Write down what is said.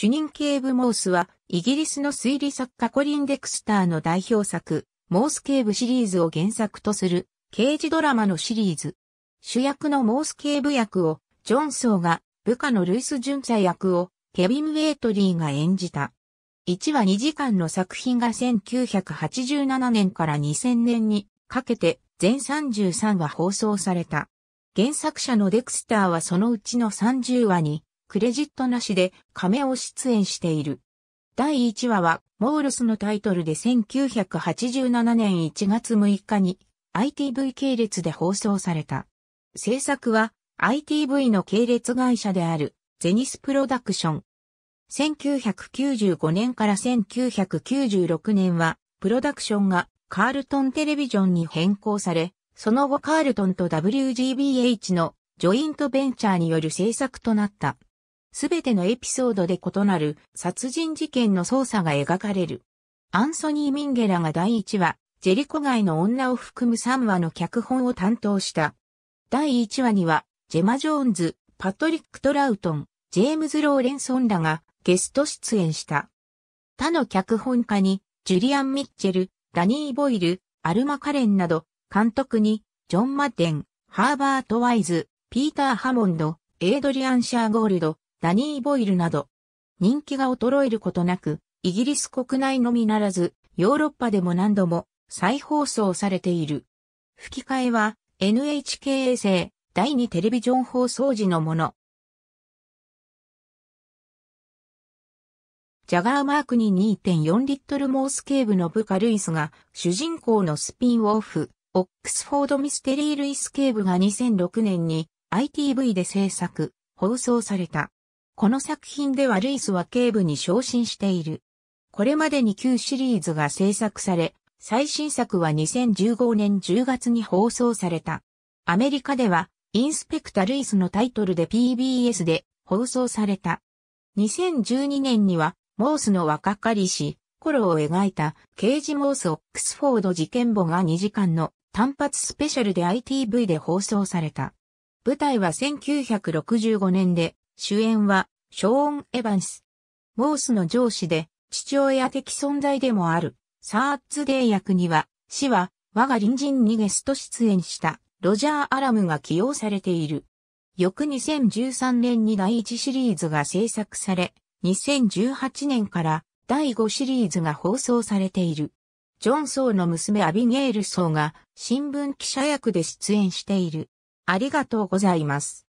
主任警部モースは、イギリスの推理作家コリン・デクスターの代表作、モース警部シリーズを原作とする、刑事ドラマのシリーズ。主役のモース警部役を、ジョンソーが、部下のルイス・ジュンサ役を、ケビン・ウェイトリーが演じた。1話2時間の作品が1987年から2000年にかけて全33話放送された。原作者のデクスターはそのうちの30話にクレジットなしで亀を出演している。第1話は、モールスのタイトルで1987年1月6日に ITV 系列で放送された。制作は ITV の系列会社であるゼニスプロダクション。1995年から1996年は、プロダクションがカールトンテレビジョンに変更され、その後カールトンと WGBH のジョイントベンチャーによる制作となった。すべてのエピソードで異なる殺人事件の捜査が描かれる。アンソニー・ミンゲラが第1話、ジェリコ街の女を含む3話の脚本を担当した。第1話には、ジェマ・ジョーンズ、パトリック・トラウトン、ジェームズ・ローレンソンらがゲスト出演した。他の脚本家に、ジュリアン・ミッチェル、ダニー・ボイル、アルマ・カレンなど、監督に、ジョン・マッデン、ハーバート・ワイズ、ピーター・ハモンド、エイドリアン・シャーゴールド、ダニー・ボイルなど、人気が衰えることなく、イギリス国内のみならず、ヨーロッパでも何度も再放送されている。吹き替えは NHK 衛星第2テレビジョン放送時のもの。ジャガーマークに2.4リットルモース警部の部下ルイスが主人公のスピンオフ、オックスフォードミステリールイス警部が2006年に ITV で制作、放送された。この作品ではルイスは警部に昇進している。これまでに旧シリーズが制作され、最新作は2015年10月に放送された。アメリカでは、インスペクタ・ルイスのタイトルで PBS で放送された。2012年には、モースの若かりし、頃を描いた、刑事モース・オックスフォード事件簿が2時間の単発スペシャルで ITV で放送された。舞台は1965年で、主演は、ショーン・エヴァンス。モースの上司で、父親的存在でもある、サーツデー役には、死は、我が隣人にゲスト出演した、ロジャー・アラムが起用されている。翌2013年に第1シリーズが制作され、2018年から第5シリーズが放送されている。ジョン・ソーの娘アビゲール・ソーが新聞記者役で出演している。ありがとうございます。